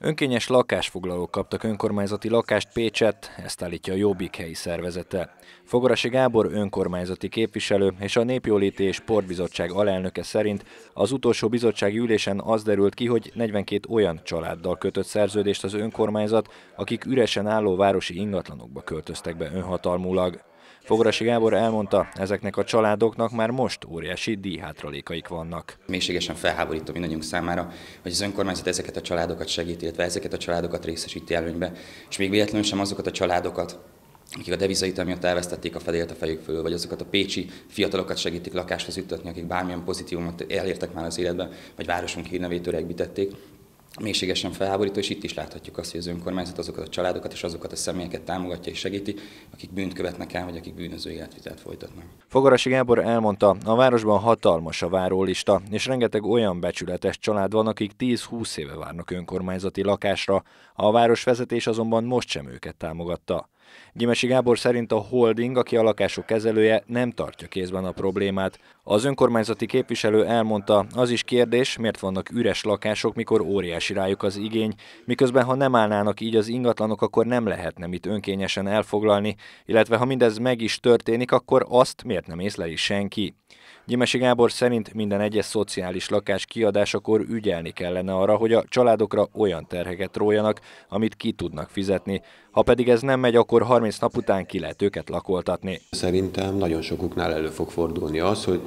Önkényes lakásfoglalók kaptak önkormányzati lakást Pécset, ezt állítja a Jobbik helyi szervezete. Fogarasi Gábor önkormányzati képviselő és a Népjóléti és Sportbizottság alelnöke szerint az utolsó bizottsági ülésen az derült ki, hogy 42 olyan családdal kötött szerződést az önkormányzat, akik üresen álló városi ingatlanokba költöztek be önhatalmulag. Fogarasi Gábor elmondta, ezeknek a családoknak már most óriási díjhátralékaik vannak. Mélységesen felháborító mindannyiunk számára, hogy az önkormányzat ezeket a családokat segít, illetve ezeket a családokat részesíti előnybe, és még véletlenül sem azokat a családokat, akik a devizait miatt elvesztették a fedélt a fejük fölül, vagy azokat a pécsi fiatalokat segítik lakáshoz juttatni, akik bármilyen pozitívumot elértek már az életben, vagy városunk hírnevét öregbítették mélységesen felháborító, és itt is láthatjuk azt, hogy az önkormányzat azokat a családokat és azokat a személyeket támogatja és segíti, akik bűnt követnek el, vagy akik bűnöző életvitelt folytatnak. Fogarasi Gábor elmondta, a városban hatalmas a várólista, és rengeteg olyan becsületes család van, akik 10-20 éve várnak önkormányzati lakásra, a városvezetés azonban most sem őket támogatta. Gyimesi Gábor szerint a holding, aki a lakások kezelője, nem tartja kézben a problémát. Az önkormányzati képviselő elmondta, az is kérdés, miért vannak üres lakások, mikor óriási rájuk az igény, miközben ha nem állnának így az ingatlanok, akkor nem lehetne mit önkényesen elfoglalni, illetve ha mindez meg is történik, akkor azt miért nem észleli senki. Gyimesi Gábor szerint minden egyes szociális lakás kiadásakor ügyelni kellene arra, hogy a családokra olyan terheket rójanak, amit ki tudnak fizetni. Ha pedig ez nem megy, akkor 30 nap után ki lehet őket lakoltatni. Szerintem nagyon sokuknál elő fog fordulni az, hogy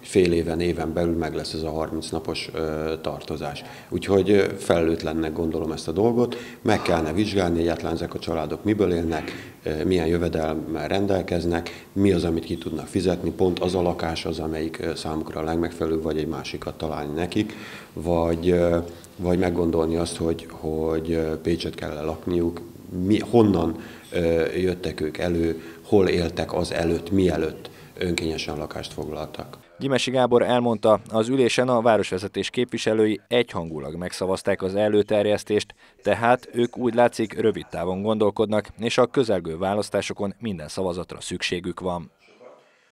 fél éven, éven belül meg lesz ez a 30 napos ö, tartozás. Úgyhogy felelőtlennek gondolom ezt a dolgot, meg kellene vizsgálni egyáltalán ezek a családok miből élnek, ö, milyen jövedelmel rendelkeznek, mi az, amit ki tudnak fizetni, pont az a lakás az, amelyik számukra a legmegfelelőbb, vagy egy másikat találni nekik, vagy, ö, vagy meggondolni azt, hogy, hogy Pécset kell lakniuk, mi, honnan jöttek ők elő, hol éltek az előtt, mielőtt önkényesen lakást foglaltak. Gyimesi Gábor elmondta, az ülésen a városvezetés képviselői egyhangulag megszavazták az előterjesztést, tehát ők úgy látszik rövid távon gondolkodnak, és a közelgő választásokon minden szavazatra szükségük van.